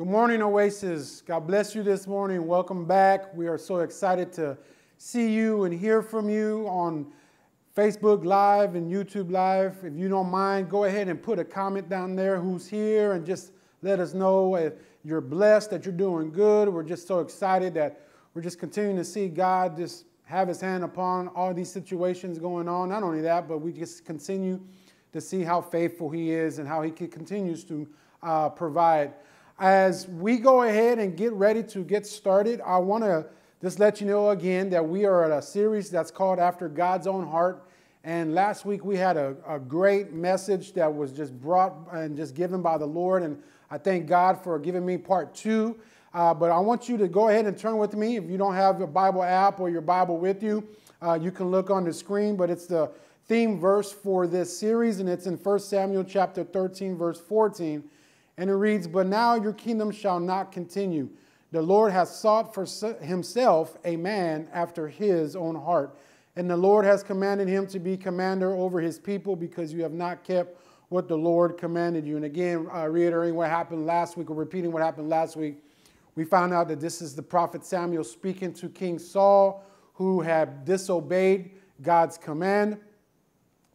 Good morning, Oasis. God bless you this morning. Welcome back. We are so excited to see you and hear from you on Facebook Live and YouTube Live. If you don't mind, go ahead and put a comment down there who's here and just let us know if you're blessed, that you're doing good. We're just so excited that we're just continuing to see God just have his hand upon all these situations going on. Not only that, but we just continue to see how faithful he is and how he continues to uh, provide. As we go ahead and get ready to get started, I want to just let you know again that we are at a series that's called After God's Own Heart. And last week we had a, a great message that was just brought and just given by the Lord. And I thank God for giving me part two. Uh, but I want you to go ahead and turn with me. If you don't have a Bible app or your Bible with you, uh, you can look on the screen. But it's the theme verse for this series, and it's in 1 Samuel chapter 13, verse 14. And it reads, But now your kingdom shall not continue. The Lord has sought for himself a man after his own heart. And the Lord has commanded him to be commander over his people because you have not kept what the Lord commanded you. And again, uh, reiterating what happened last week or repeating what happened last week, we found out that this is the prophet Samuel speaking to King Saul, who had disobeyed God's command.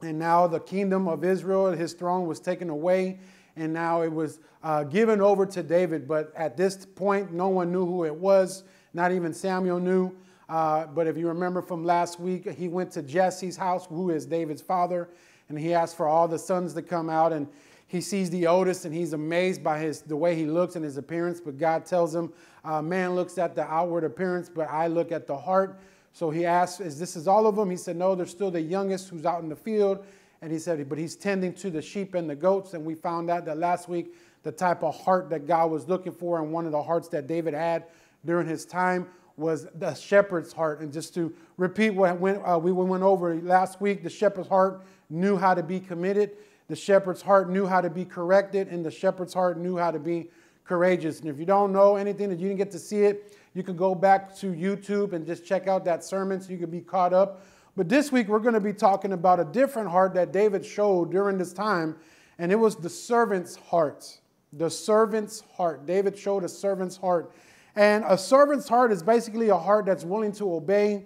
And now the kingdom of Israel, and his throne was taken away, and now it was uh, given over to David. But at this point, no one knew who it was, not even Samuel knew. Uh, but if you remember from last week, he went to Jesse's house, who is David's father, and he asked for all the sons to come out. And he sees the oldest, and he's amazed by his, the way he looks and his appearance. But God tells him, uh, Man looks at the outward appearance, but I look at the heart. So he asks, Is this is all of them? He said, No, there's still the youngest who's out in the field. And he said, But he's tending to the sheep and the goats. And we found out that last week the type of heart that God was looking for and one of the hearts that David had during his time was the shepherd's heart. And just to repeat what uh, we went over last week, the shepherd's heart knew how to be committed, the shepherd's heart knew how to be corrected, and the shepherd's heart knew how to be courageous. And if you don't know anything that you didn't get to see it, you can go back to YouTube and just check out that sermon so you can be caught up but this week, we're going to be talking about a different heart that David showed during this time, and it was the servant's heart. The servant's heart. David showed a servant's heart. And a servant's heart is basically a heart that's willing to obey,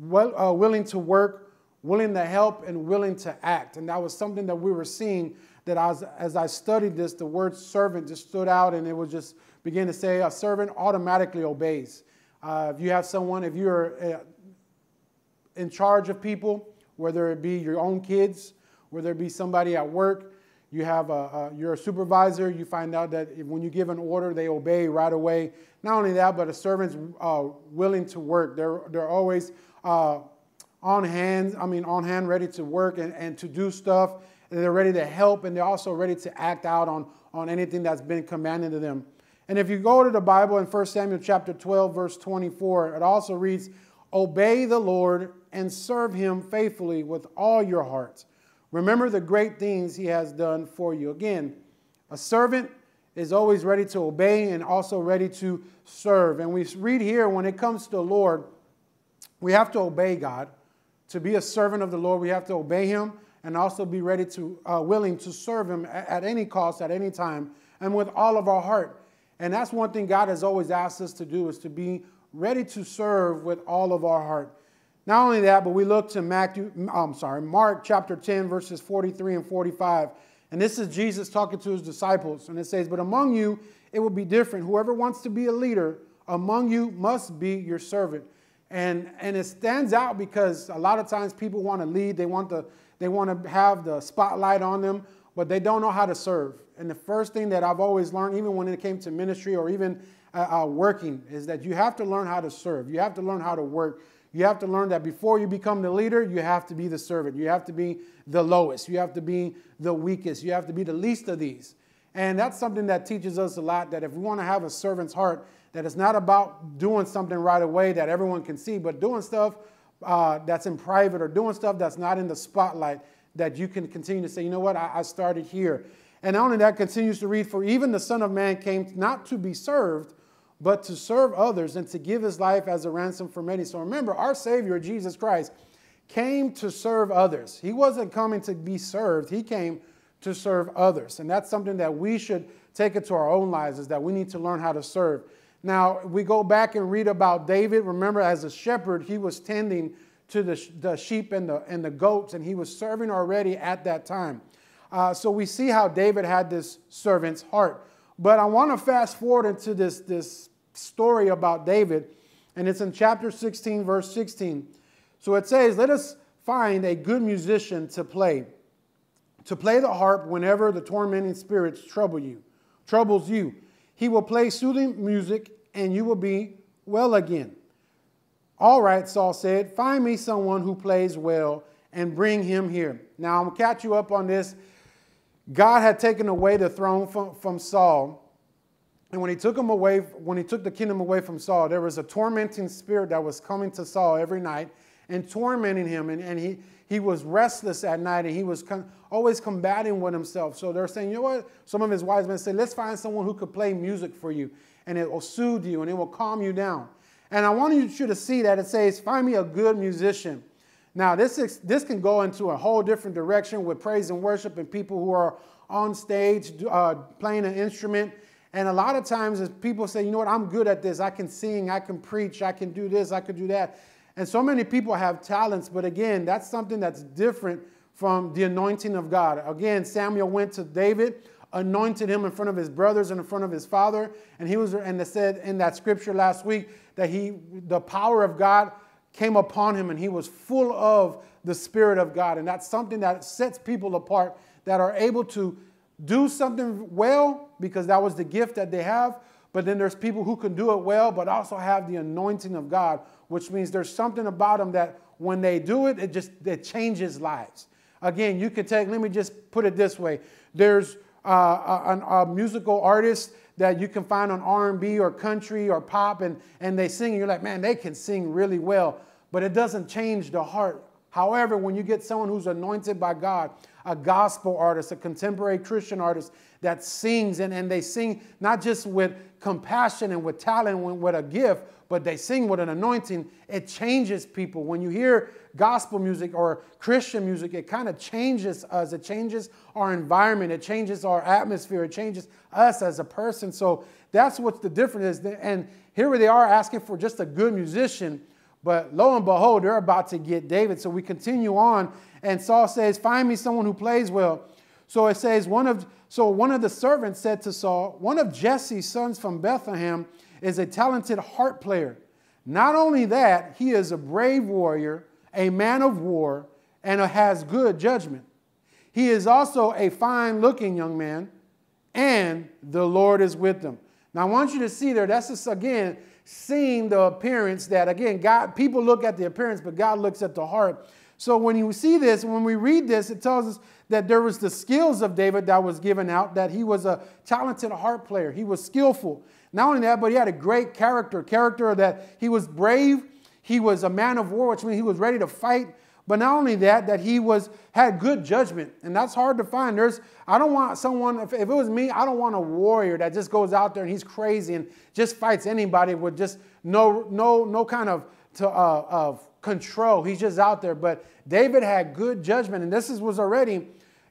well, uh, willing to work, willing to help, and willing to act. And that was something that we were seeing that as I studied this, the word servant just stood out and it was just begin to say a servant automatically obeys. Uh, if you have someone, if you're uh, in charge of people, whether it be your own kids, whether it be somebody at work. You have a, a, you're a supervisor. You find out that when you give an order, they obey right away. Not only that, but a servant's uh, willing to work. They're they're always uh, on hand. I mean, on hand, ready to work and, and to do stuff. And they're ready to help, and they're also ready to act out on on anything that's been commanded to them. And if you go to the Bible in 1 Samuel chapter 12, verse 24, it also reads, Obey the Lord and serve him faithfully with all your hearts. Remember the great things he has done for you. Again, a servant is always ready to obey and also ready to serve. And we read here when it comes to the Lord, we have to obey God. To be a servant of the Lord, we have to obey him and also be ready to, uh, willing to serve him at, at any cost, at any time, and with all of our heart. And that's one thing God has always asked us to do is to be ready to serve with all of our heart. Not only that, but we look to Matthew, oh, I'm sorry, Mark chapter 10, verses 43 and 45. And this is Jesus talking to his disciples. And it says, But among you, it will be different. Whoever wants to be a leader among you must be your servant. And, and it stands out because a lot of times people want to lead, they want, the, they want to have the spotlight on them, but they don't know how to serve. And the first thing that I've always learned, even when it came to ministry or even uh, uh, working, is that you have to learn how to serve, you have to learn how to work. You have to learn that before you become the leader, you have to be the servant. You have to be the lowest. You have to be the weakest. You have to be the least of these. And that's something that teaches us a lot that if we want to have a servant's heart, that it's not about doing something right away that everyone can see, but doing stuff uh, that's in private or doing stuff that's not in the spotlight that you can continue to say, you know what, I, I started here. And not only that, continues to read, for even the Son of Man came not to be served, but to serve others and to give his life as a ransom for many. So remember, our Savior, Jesus Christ, came to serve others. He wasn't coming to be served, he came to serve others. And that's something that we should take it to our own lives is that we need to learn how to serve. Now, we go back and read about David. Remember, as a shepherd, he was tending to the, the sheep and the, and the goats, and he was serving already at that time. Uh, so we see how David had this servant's heart. But I want to fast forward into this, this story about David, and it's in chapter 16, verse 16. So it says, Let us find a good musician to play, to play the harp whenever the tormenting spirits trouble you, troubles you. He will play soothing music, and you will be well again. All right, Saul said, find me someone who plays well and bring him here. Now, I'm going to catch you up on this. God had taken away the throne from, from Saul, and when he took him away, when he took the kingdom away from Saul, there was a tormenting spirit that was coming to Saul every night and tormenting him. And, and he, he was restless at night and he was con- always combating with himself. So they're saying, you know what? Some of his wise men said, let's find someone who could play music for you and it will soothe you and it will calm you down. And I want you to see that it says, find me a good musician. Now, this, is, this can go into a whole different direction with praise and worship and people who are on stage uh, playing an instrument and a lot of times, as people say, you know what, I'm good at this. I can sing, I can preach, I can do this, I can do that. And so many people have talents, but again, that's something that's different from the anointing of God. Again, Samuel went to David, anointed him in front of his brothers and in front of his father, and he was and they said in that scripture last week that he the power of God came upon him and he was full of the spirit of God. And that's something that sets people apart that are able to do something well because that was the gift that they have. But then there's people who can do it well, but also have the anointing of God, which means there's something about them that when they do it, it just it changes lives. Again, you could take. Let me just put it this way: there's uh, a, a, musical artist that you can find on R&B or country or pop, and and they sing, and you're like, man, they can sing really well, but it doesn't change the heart. However, when you get someone who's anointed by God, a gospel artist, a contemporary Christian artist that sings, and, and they sing not just with compassion and with talent and with a gift, but they sing with an anointing. It changes people. When you hear gospel music or Christian music, it kind of changes us. It changes our environment. It changes our atmosphere. It changes us as a person. So that's what the difference is. And here they are asking for just a good musician but lo and behold, they're about to get David. So we continue on, and Saul says, Find me someone who plays well. So it says, one of, So one of the servants said to Saul, One of Jesse's sons from Bethlehem is a talented harp player. Not only that, he is a brave warrior, a man of war, and has good judgment. He is also a fine looking young man, and the Lord is with them. Now, I want you to see there, that's just, again, seeing the appearance that again god people look at the appearance but god looks at the heart so when you see this when we read this it tells us that there was the skills of david that was given out that he was a talented harp player he was skillful not only that but he had a great character character that he was brave he was a man of war which means he was ready to fight but not only that, that he was had good judgment, and that's hard to find. There's I don't want someone if, if it was me, I don't want a warrior that just goes out there and he's crazy and just fights anybody with just no no no kind of to, uh, of control. He's just out there. But David had good judgment, and this is, was already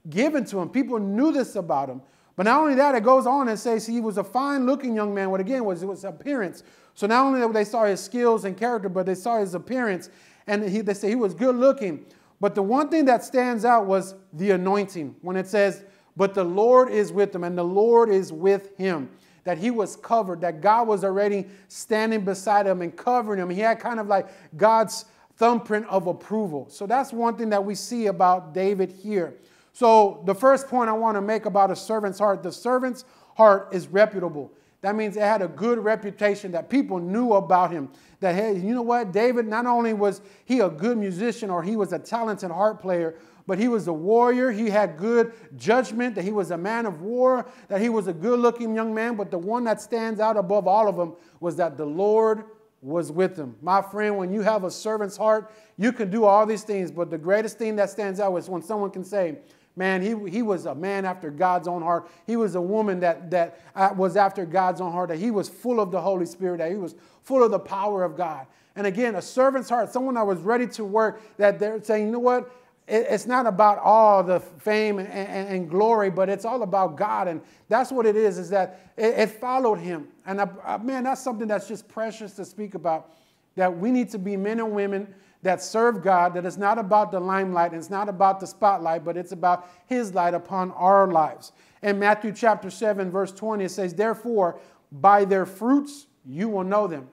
given to him. People knew this about him. But not only that, it goes on and says he was a fine-looking young man. What again was his appearance. So not only that they saw his skills and character, but they saw his appearance and he, they say he was good looking. But the one thing that stands out was the anointing when it says, But the Lord is with him, and the Lord is with him. That he was covered, that God was already standing beside him and covering him. He had kind of like God's thumbprint of approval. So that's one thing that we see about David here. So, the first point I want to make about a servant's heart the servant's heart is reputable. That means it had a good reputation that people knew about him. That, hey, you know what? David, not only was he a good musician or he was a talented harp player, but he was a warrior. He had good judgment, that he was a man of war, that he was a good looking young man. But the one that stands out above all of them was that the Lord was with him. My friend, when you have a servant's heart, you can do all these things. But the greatest thing that stands out is when someone can say, Man, he, he was a man after God's own heart. He was a woman that, that uh, was after God's own heart, that he was full of the Holy Spirit, that he was full of the power of God. And again, a servant's heart, someone that was ready to work, that they're saying, you know what? It's not about all the fame and, and, and glory, but it's all about God. And that's what it is, is that it, it followed him. And I, I, man, that's something that's just precious to speak about, that we need to be men and women that serve God, that it's not about the limelight and it's not about the spotlight, but it's about His light upon our lives. In Matthew chapter 7, verse 20, it says, Therefore, by their fruits you will know them.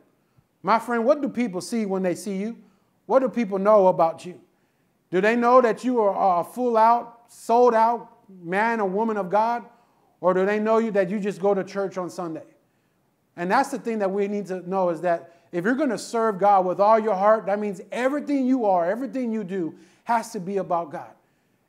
My friend, what do people see when they see you? What do people know about you? Do they know that you are a full out, sold out man or woman of God? Or do they know you that you just go to church on Sunday? And that's the thing that we need to know is that if you're going to serve God with all your heart, that means everything you are, everything you do has to be about God.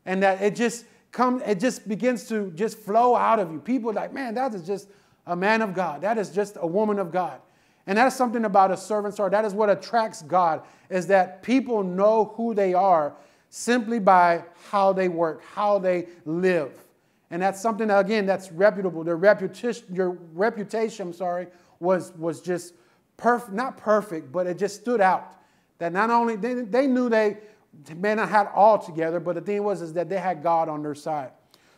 And that it just comes, it just begins to just flow out of you. People like, man, that is just a man of God. That is just a woman of God. And that's something about a servant's heart. That is what attracts God, is that people know who they are simply by how they work, how they live. And that's something, again, that's reputable. Their reputation, your reputation, I'm sorry, was, was just perf- not perfect, but it just stood out. That not only they, they knew they may not had all together, but the thing was is that they had God on their side.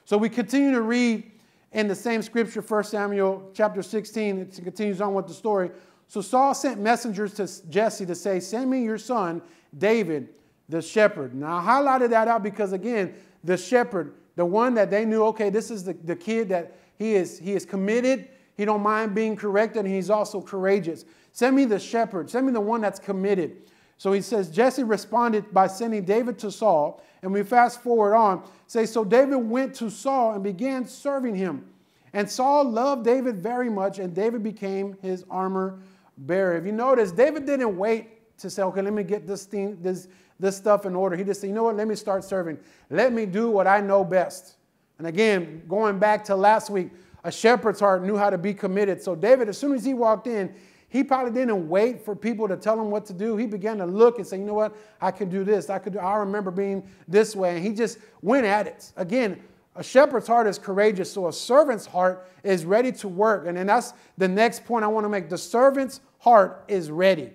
So we continue to read in the same scripture, 1 Samuel chapter 16, it continues on with the story. So Saul sent messengers to Jesse to say, Send me your son, David, the shepherd. Now I highlighted that out because again, the shepherd, the one that they knew, okay, this is the, the kid that he is he is committed, he don't mind being corrected, and he's also courageous. Send me the shepherd. Send me the one that's committed. So he says, Jesse responded by sending David to Saul. And we fast forward on, say, So David went to Saul and began serving him. And Saul loved David very much, and David became his armor bearer. If you notice, David didn't wait to say, Okay, let me get this thing, this, this stuff in order. He just said, You know what? Let me start serving. Let me do what I know best. And again, going back to last week, a shepherd's heart knew how to be committed. So David, as soon as he walked in, he probably didn't wait for people to tell him what to do. He began to look and say, you know what? I can do this. I could do, I remember being this way. And he just went at it. Again, a shepherd's heart is courageous, so a servant's heart is ready to work. And then that's the next point I want to make. The servant's heart is ready.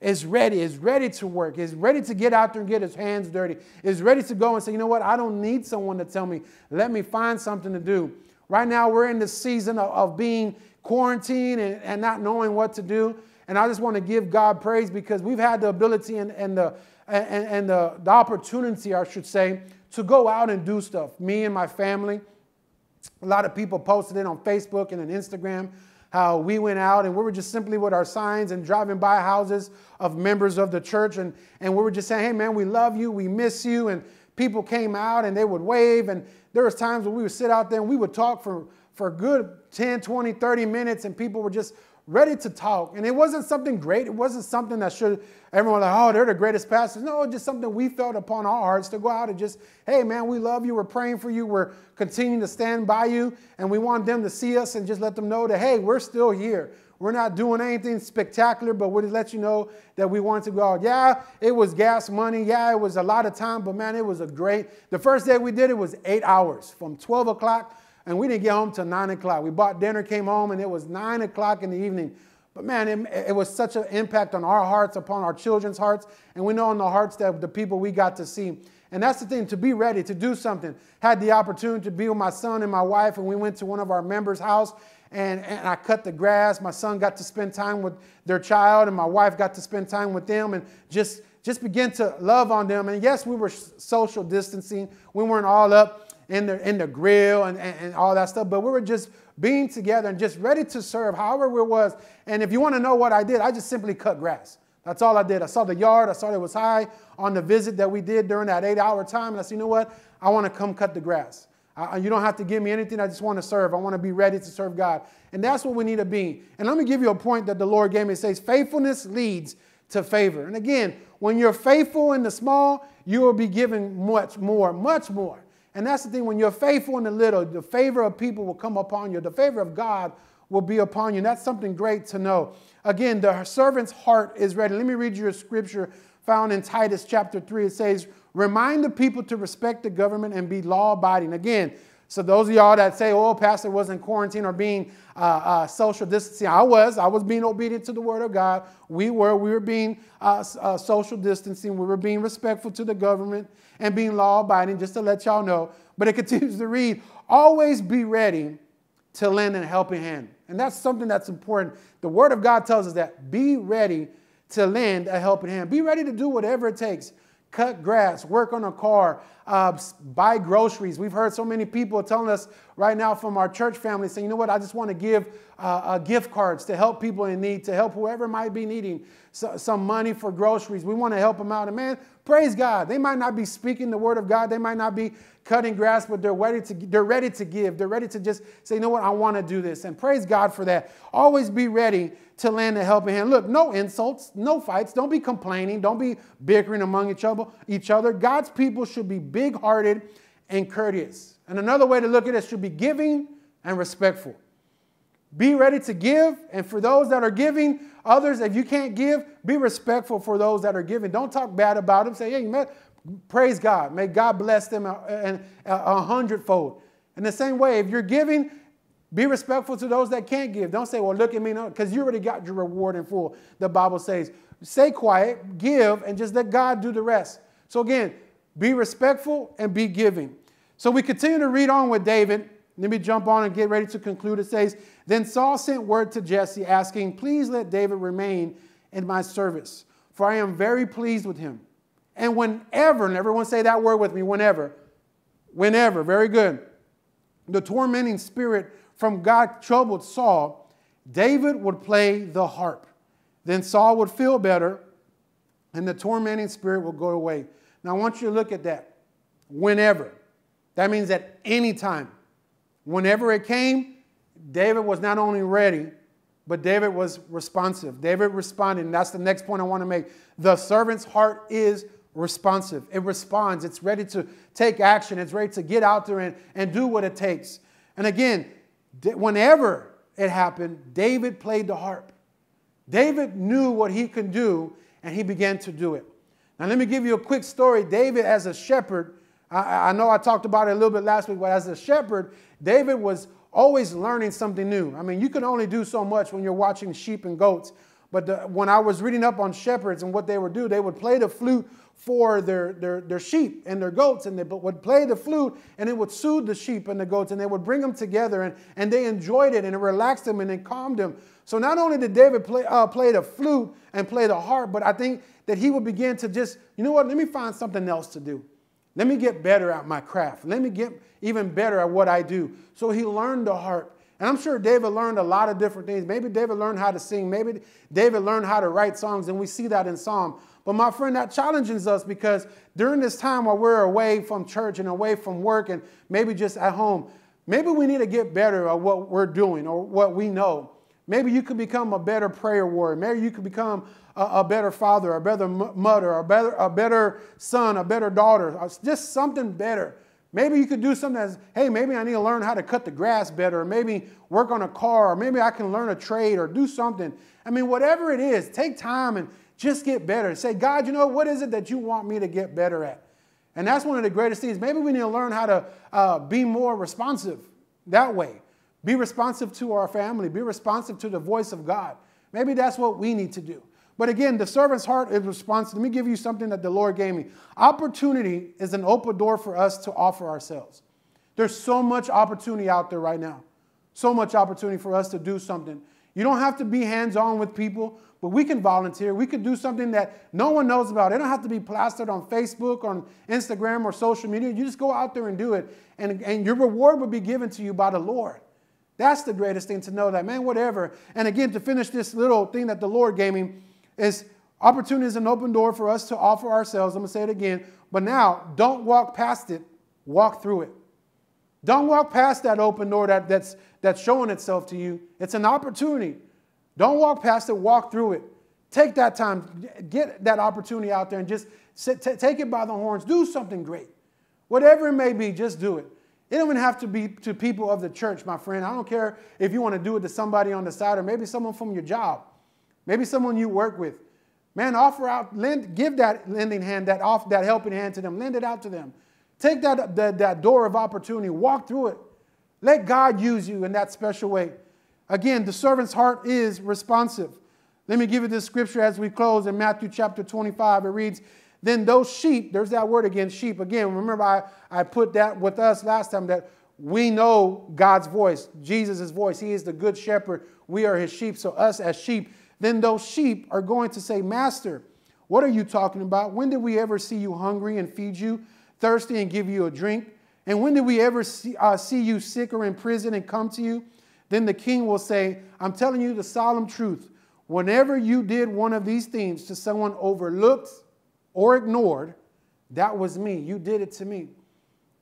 Is ready, is ready to work, is ready to get out there and get his hands dirty, is ready to go and say, you know what, I don't need someone to tell me. Let me find something to do. Right now, we're in the season of, of being quarantine and, and not knowing what to do. And I just want to give God praise because we've had the ability and, and, the, and, and the, the opportunity, I should say, to go out and do stuff. Me and my family, a lot of people posted it on Facebook and on Instagram how we went out and we were just simply with our signs and driving by houses of members of the church. And, and we were just saying, hey, man, we love you, we miss you. And people came out and they would wave. And there was times when we would sit out there and we would talk for for good 10, 20, 30 minutes, and people were just ready to talk. And it wasn't something great. It wasn't something that should everyone like, oh, they're the greatest pastors. No, just something we felt upon our hearts to go out and just, hey man, we love you. We're praying for you. We're continuing to stand by you. And we want them to see us and just let them know that, hey, we're still here. We're not doing anything spectacular, but we're let you know that we want to go out. Yeah, it was gas money. Yeah, it was a lot of time, but man, it was a great. The first day we did it was eight hours from 12 o'clock and we didn't get home till 9 o'clock. We bought dinner, came home, and it was 9 o'clock in the evening. But man, it, it, was such an impact on our hearts, upon our children's hearts, and we know in the hearts of the people we got to see. And that's the thing, to be ready, to do something. Had the opportunity to be with my son and my wife, and we went to one of our members' house, and, and I cut the grass. My son got to spend time with their child, and my wife got to spend time with them, and just, just begin to love on them. And yes, we were social distancing, we weren't all up in the, in the grill and, and, and all that stuff. But we were just being together and just ready to serve however it was. And if you want to know what I did, I just simply cut grass. That's all I did. I saw the yard. I saw it was high on the visit that we did during that eight hour time. And I said, you know what? I want to come cut the grass. I, you don't have to give me anything. I just want to serve. I want to be ready to serve God. And that's what we need to be. And let me give you a point that the Lord gave me. It says, faithfulness leads to favor. And again, when you're faithful in the small, you will be given much more, much more. And that's the thing, when you're faithful in the little, the favor of people will come upon you, the favor of God will be upon you. And that's something great to know. Again, the servant's heart is ready. Let me read you a scripture found in Titus chapter 3. It says, Remind the people to respect the government and be law abiding. Again, so those of y'all that say, "Oh, pastor was in quarantine or being uh, uh, social distancing," I was. I was being obedient to the word of God. We were. We were being uh, uh social distancing. We were being respectful to the government and being law-abiding. Just to let y'all know. But it continues to read, "Always be ready to lend a helping hand," and that's something that's important. The word of God tells us that: be ready to lend a helping hand. Be ready to do whatever it takes. Cut grass, work on a car, uh, buy groceries. We've heard so many people telling us right now from our church family saying, you know what, I just want to give uh, uh, gift cards to help people in need, to help whoever might be needing so, some money for groceries. We want to help them out. And man, praise God. They might not be speaking the word of God, they might not be cutting grass, but they're ready to, they're ready to give. They're ready to just say, you know what, I want to do this. And praise God for that. Always be ready to lend a helping hand. Look, no insults, no fights. Don't be complaining. Don't be bickering among each other. Each other. God's people should be big hearted and courteous. And another way to look at it should be giving and respectful. Be ready to give, and for those that are giving, others, if you can't give, be respectful for those that are giving. Don't talk bad about them. Say, hey, man, praise God. May God bless them a, uh, a, uh, a hundredfold. In the same way, if you're giving, be respectful to those that can't give. Don't say, well, look at me, because you already got your reward in full. The Bible says, stay quiet, give, and just let God do the rest. So again, be respectful and be giving. So we continue to read on with David. Let me jump on and get ready to conclude. It says, Then Saul sent word to Jesse, asking, Please let David remain in my service, for I am very pleased with him. And whenever, and everyone say that word with me, whenever, whenever, very good, the tormenting spirit from God troubled Saul, David would play the harp. Then Saul would feel better, and the tormenting spirit would go away. Now, I want you to look at that. Whenever. That means at any time. Whenever it came, David was not only ready, but David was responsive. David responded, and that's the next point I want to make. The servant's heart is responsive. It responds. It's ready to take action. It's ready to get out there and, and do what it takes. And again, whenever it happened, David played the harp. David knew what he could do, and he began to do it. And let me give you a quick story. David, as a shepherd, I, I know I talked about it a little bit last week, but as a shepherd, David was always learning something new. I mean, you can only do so much when you're watching sheep and goats. But the, when I was reading up on shepherds and what they would do, they would play the flute for their, their, their sheep and their goats, and they would play the flute and it would soothe the sheep and the goats, and they would bring them together, and, and they enjoyed it, and it relaxed them and it calmed them. So not only did David play, uh, play the flute and play the harp, but I think that he would begin to just, you know what, let me find something else to do. Let me get better at my craft. Let me get even better at what I do. So he learned the harp. And I'm sure David learned a lot of different things. Maybe David learned how to sing. Maybe David learned how to write songs, and we see that in Psalm. But my friend, that challenges us because during this time while we're away from church and away from work and maybe just at home, maybe we need to get better at what we're doing or what we know. Maybe you could become a better prayer warrior. Maybe you could become a, a better father, a better mother, a better, a better son, a better daughter, uh, just something better. Maybe you could do something as, hey, maybe I need to learn how to cut the grass better, or maybe work on a car, or maybe I can learn a trade or do something. I mean, whatever it is, take time and just get better. Say, God, you know, what is it that you want me to get better at? And that's one of the greatest things. Maybe we need to learn how to uh, be more responsive that way. Be responsive to our family, be responsive to the voice of God. Maybe that's what we need to do. But again, the servant's heart is responsive. Let me give you something that the Lord gave me. Opportunity is an open door for us to offer ourselves. There's so much opportunity out there right now. So much opportunity for us to do something. You don't have to be hands on with people, but we can volunteer. We can do something that no one knows about. It don't have to be plastered on Facebook, on Instagram, or social media. You just go out there and do it, and, and your reward will be given to you by the Lord. That's the greatest thing to know that, man, whatever. And again, to finish this little thing that the Lord gave me, is opportunity is an open door for us to offer ourselves. I'm going to say it again. But now, don't walk past it, walk through it. Don't walk past that open door that, that's, that's showing itself to you. It's an opportunity. Don't walk past it, walk through it. Take that time, get that opportunity out there and just sit, t- take it by the horns. Do something great. Whatever it may be, just do it. It don't even have to be to people of the church, my friend. I don't care if you want to do it to somebody on the side or maybe someone from your job. Maybe someone you work with. Man, offer out, lend, give that lending hand, that off, that helping hand to them. Lend it out to them. Take that, that, that door of opportunity, walk through it. Let God use you in that special way. Again, the servant's heart is responsive. Let me give you this scripture as we close in Matthew chapter 25. It reads, Then those sheep, there's that word again, sheep. Again, remember I, I put that with us last time that we know God's voice, Jesus' voice. He is the good shepherd. We are his sheep. So, us as sheep, then those sheep are going to say, Master, what are you talking about? When did we ever see you hungry and feed you, thirsty and give you a drink? And when did we ever see, uh, see you sick or in prison and come to you? Then the king will say, I'm telling you the solemn truth. Whenever you did one of these things to someone overlooked or ignored, that was me. You did it to me.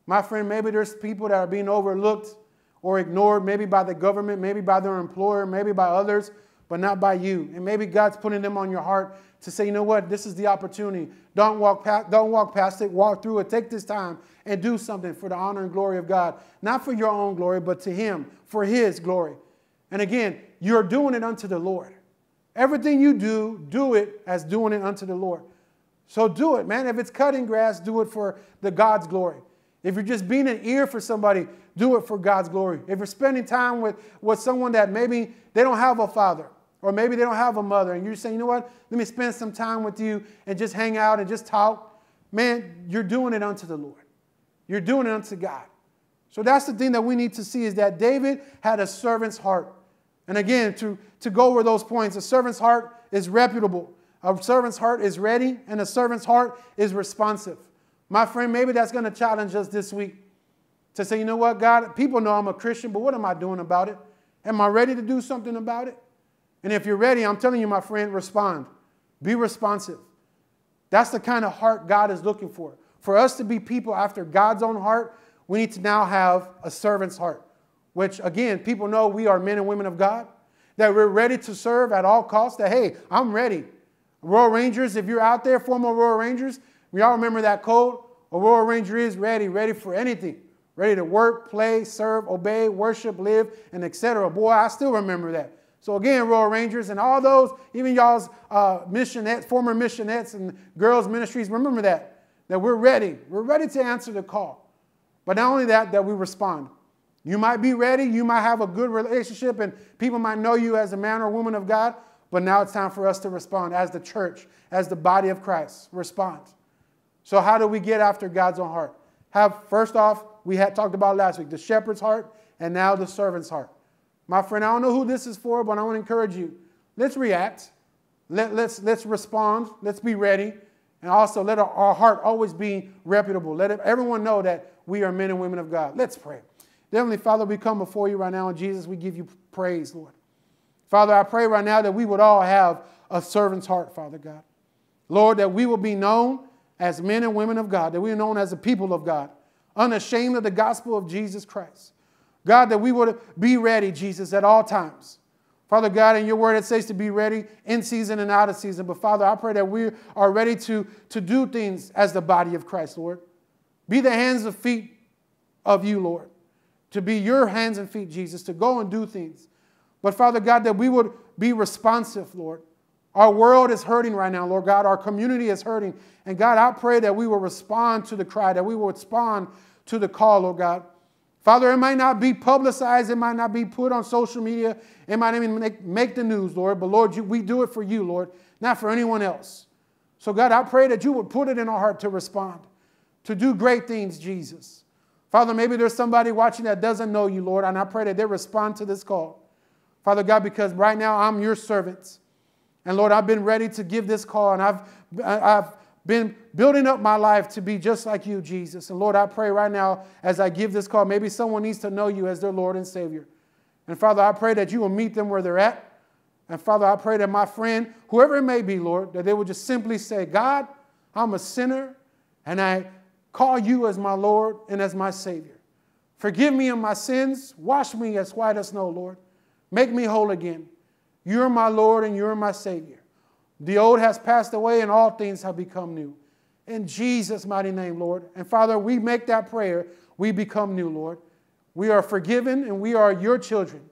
My friend, maybe there's people that are being overlooked or ignored, maybe by the government, maybe by their employer, maybe by others but not by you. And maybe God's putting them on your heart to say, you know what, this is the opportunity. Don't walk, past, don't walk past it, walk through it, take this time and do something for the honor and glory of God. Not for your own glory, but to Him, for His glory. And again, you're doing it unto the Lord. Everything you do, do it as doing it unto the Lord. So do it, man. If it's cutting grass, do it for the God's glory. If you're just being an ear for somebody, do it for God's glory. If you're spending time with, with someone that maybe they don't have a father, or maybe they don't have a mother, and you're saying, you know what? Let me spend some time with you and just hang out and just talk. Man, you're doing it unto the Lord. You're doing it unto God. So that's the thing that we need to see is that David had a servant's heart. And again, to, to go over those points, a servant's heart is reputable. A servant's heart is ready, and a servant's heart is responsive. My friend, maybe that's going to challenge us this week to say, you know what, God, people know I'm a Christian, but what am I doing about it? Am I ready to do something about it? And if you're ready, I'm telling you, my friend, respond. Be responsive. That's the kind of heart God is looking for. For us to be people after God's own heart, we need to now have a servant's heart, which again, people know we are men and women of God, that we're ready to serve at all costs, that hey, I'm ready. Royal Rangers, if you're out there, former Royal Rangers, we all remember that code. A Royal Ranger is ready, ready for anything, ready to work, play, serve, obey, worship, live, and etc. Boy, I still remember that. So again, Royal Rangers and all those, even y'all's uh, missionettes, former missionettes and girls ministries, remember that, that we're ready. We're ready to answer the call. But not only that, that we respond. You might be ready. You might have a good relationship and people might know you as a man or woman of God. But now it's time for us to respond as the church, as the body of Christ. Respond. So how do we get after God's own heart? Have first off, we had talked about last week, the shepherd's heart and now the servant's heart. My friend, I don't know who this is for, but I want to encourage you. Let's react. Let, let's, let's respond. Let's be ready. And also, let our, our heart always be reputable. Let everyone know that we are men and women of God. Let's pray. Heavenly Father, we come before you right now, and Jesus, we give you praise, Lord. Father, I pray right now that we would all have a servant's heart, Father God. Lord, that we will be known as men and women of God, that we are known as a people of God, unashamed of the gospel of Jesus Christ. God, that we would be ready, Jesus, at all times. Father God, in your word it says to be ready in season and out of season. But Father, I pray that we are ready to, to do things as the body of Christ, Lord. Be the hands and feet of you, Lord. To be your hands and feet, Jesus, to go and do things. But Father God, that we would be responsive, Lord. Our world is hurting right now, Lord God. Our community is hurting. And God, I pray that we will respond to the cry, that we will respond to the call, Lord God. Father, it might not be publicized, it might not be put on social media, it might even make, make the news, Lord, but Lord, you, we do it for you, Lord, not for anyone else. So, God, I pray that you would put it in our heart to respond, to do great things, Jesus. Father, maybe there's somebody watching that doesn't know you, Lord, and I pray that they respond to this call. Father God, because right now I'm your servant. And Lord, I've been ready to give this call, and I've, I've been building up my life to be just like you, Jesus. And Lord, I pray right now as I give this call, maybe someone needs to know you as their Lord and Savior. And Father, I pray that you will meet them where they're at. And Father, I pray that my friend, whoever it may be, Lord, that they will just simply say, God, I'm a sinner and I call you as my Lord and as my Savior. Forgive me of my sins. Wash me as white as snow, Lord. Make me whole again. You're my Lord and you're my Savior. The old has passed away and all things have become new. In Jesus' mighty name, Lord. And Father, we make that prayer. We become new, Lord. We are forgiven and we are your children.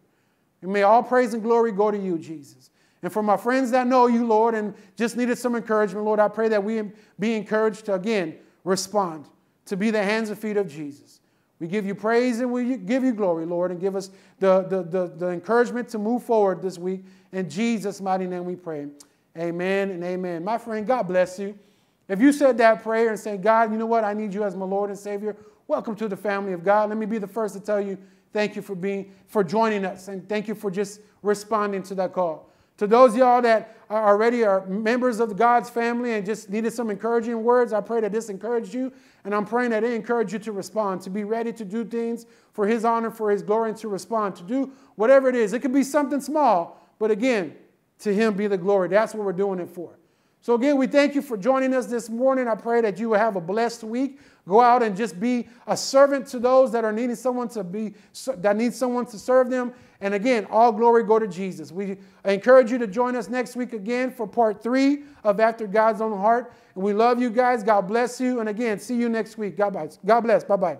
And may all praise and glory go to you, Jesus. And for my friends that know you, Lord, and just needed some encouragement, Lord, I pray that we be encouraged to again respond, to be the hands and feet of Jesus. We give you praise and we give you glory, Lord, and give us the, the, the, the encouragement to move forward this week. In Jesus' mighty name we pray. Amen and amen. My friend, God bless you. If you said that prayer and said, God, you know what? I need you as my Lord and Savior. Welcome to the family of God. Let me be the first to tell you thank you for being for joining us and thank you for just responding to that call. To those y'all that are already are members of God's family and just needed some encouraging words, I pray that this encouraged you. And I'm praying that it encouraged you to respond, to be ready to do things for His honor, for His glory, and to respond, to do whatever it is. It could be something small, but again, to him be the glory. That's what we're doing it for. So, again, we thank you for joining us this morning. I pray that you will have a blessed week. Go out and just be a servant to those that are needing someone to be, that needs someone to serve them. And again, all glory go to Jesus. We encourage you to join us next week again for part three of After God's Own Heart. And we love you guys. God bless you. And again, see you next week. God bless. God bless. Bye bye.